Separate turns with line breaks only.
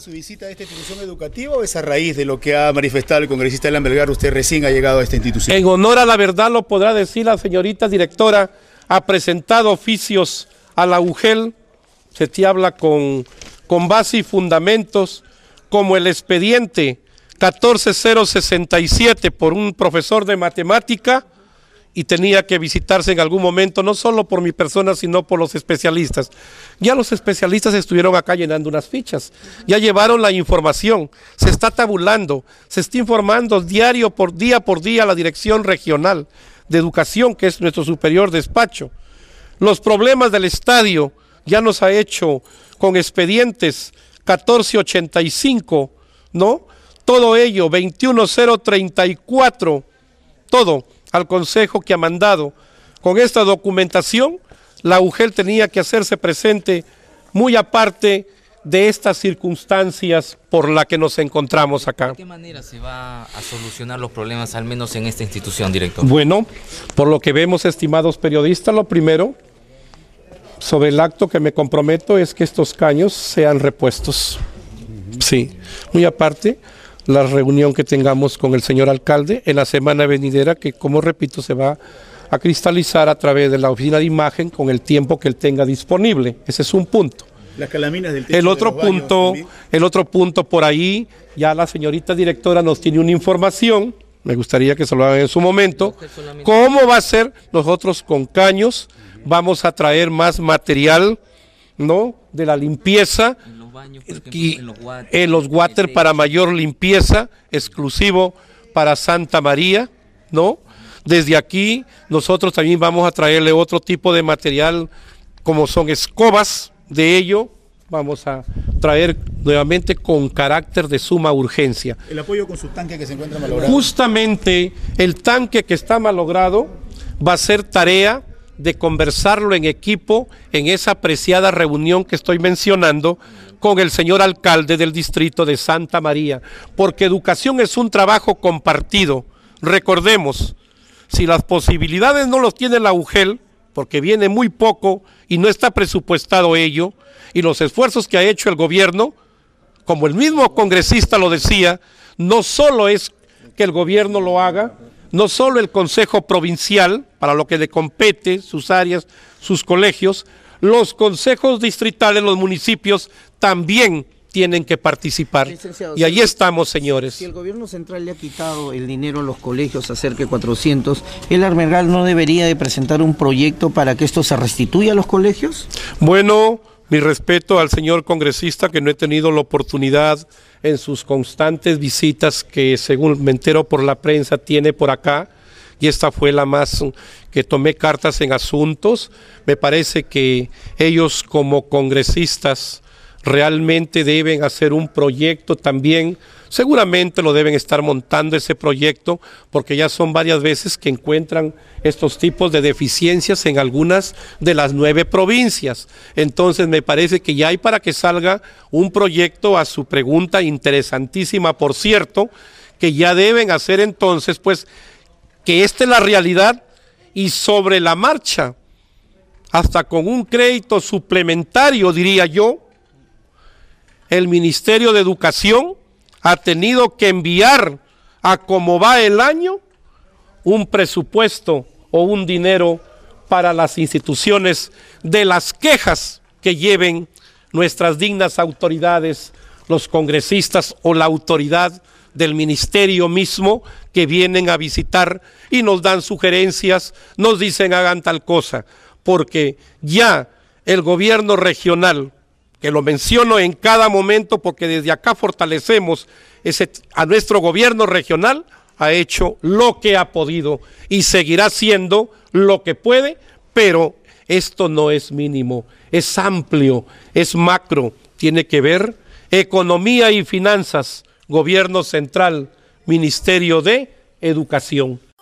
su visita a esta institución educativa o es a raíz de lo que ha manifestado el congresista Alan Belgar? Usted recién ha llegado a esta institución. En honor a la verdad lo podrá decir la señorita directora. Ha presentado oficios a la UGEL. Se te habla con, con base y fundamentos como el expediente 14067 por un profesor de matemática y tenía que visitarse en algún momento, no solo por mi persona, sino por los especialistas. Ya los especialistas estuvieron acá llenando unas fichas, ya llevaron la información, se está tabulando, se está informando diario por día por día la dirección regional de educación, que es nuestro superior despacho. Los problemas del estadio ya nos ha hecho con expedientes 1485, ¿no? Todo ello, 21034, todo al consejo que ha mandado. Con esta documentación, la UGEL tenía que hacerse presente muy aparte de estas circunstancias por las que nos encontramos acá. ¿De qué manera se va a solucionar los problemas, al menos en esta institución, director? Bueno, por lo que vemos, estimados periodistas, lo primero, sobre el acto que me comprometo es que estos caños sean repuestos. Sí, muy aparte, la reunión que tengamos con el señor alcalde en la semana venidera, que como repito se va a cristalizar a través de la oficina de imagen con el tiempo que él tenga disponible. Ese es un punto. el otro punto, el otro punto por ahí, ya la señorita directora nos tiene una información, me gustaría que se lo hagan en su momento. ¿Cómo va a ser? Nosotros con caños vamos a traer más material, ¿no? De la limpieza en los water, para mayor limpieza, exclusivo para Santa María, ¿no? Desde aquí nosotros también vamos a traerle otro tipo de material como son escobas de ello, vamos a traer nuevamente con carácter de suma urgencia. El apoyo con su tanque que se encuentra malogrado. Justamente el tanque que está malogrado va a ser tarea de conversarlo en equipo en esa apreciada reunión que estoy mencionando con el señor alcalde del distrito de Santa María, porque educación es un trabajo compartido. Recordemos, si las posibilidades no los tiene la UGEL, porque viene muy poco y no está presupuestado ello, y los esfuerzos que ha hecho el gobierno, como el mismo congresista lo decía, no solo es que el gobierno lo haga, no solo el Consejo Provincial, para lo que le compete, sus áreas, sus colegios, los consejos distritales, los municipios también tienen que participar. y ahí estamos, señores. Si el gobierno central le ha quitado el dinero a los colegios, a cerca de 400, ¿el Armergal no debería de presentar un proyecto para que esto se restituya a los colegios? Bueno, mi respeto al señor congresista que no he tenido la oportunidad en sus constantes visitas que según me entero por la prensa tiene por acá y esta fue la más que tomé cartas en asuntos. Me parece que ellos como congresistas realmente deben hacer un proyecto también Seguramente lo deben estar montando ese proyecto porque ya son varias veces que encuentran estos tipos de deficiencias en algunas de las nueve provincias. Entonces me parece que ya hay para que salga un proyecto a su pregunta interesantísima, por cierto, que ya deben hacer entonces, pues, que esta es la realidad y sobre la marcha, hasta con un crédito suplementario, diría yo, el Ministerio de Educación ha tenido que enviar a como va el año un presupuesto o un dinero para las instituciones de las quejas que lleven nuestras dignas autoridades, los congresistas o la autoridad del ministerio mismo que vienen a visitar y nos dan sugerencias, nos dicen hagan tal cosa, porque ya el gobierno regional que lo menciono en cada momento porque desde acá fortalecemos a nuestro gobierno regional, ha hecho lo que ha podido y seguirá haciendo lo que puede, pero esto no es mínimo, es amplio, es macro, tiene que ver economía y finanzas, gobierno central, Ministerio de Educación.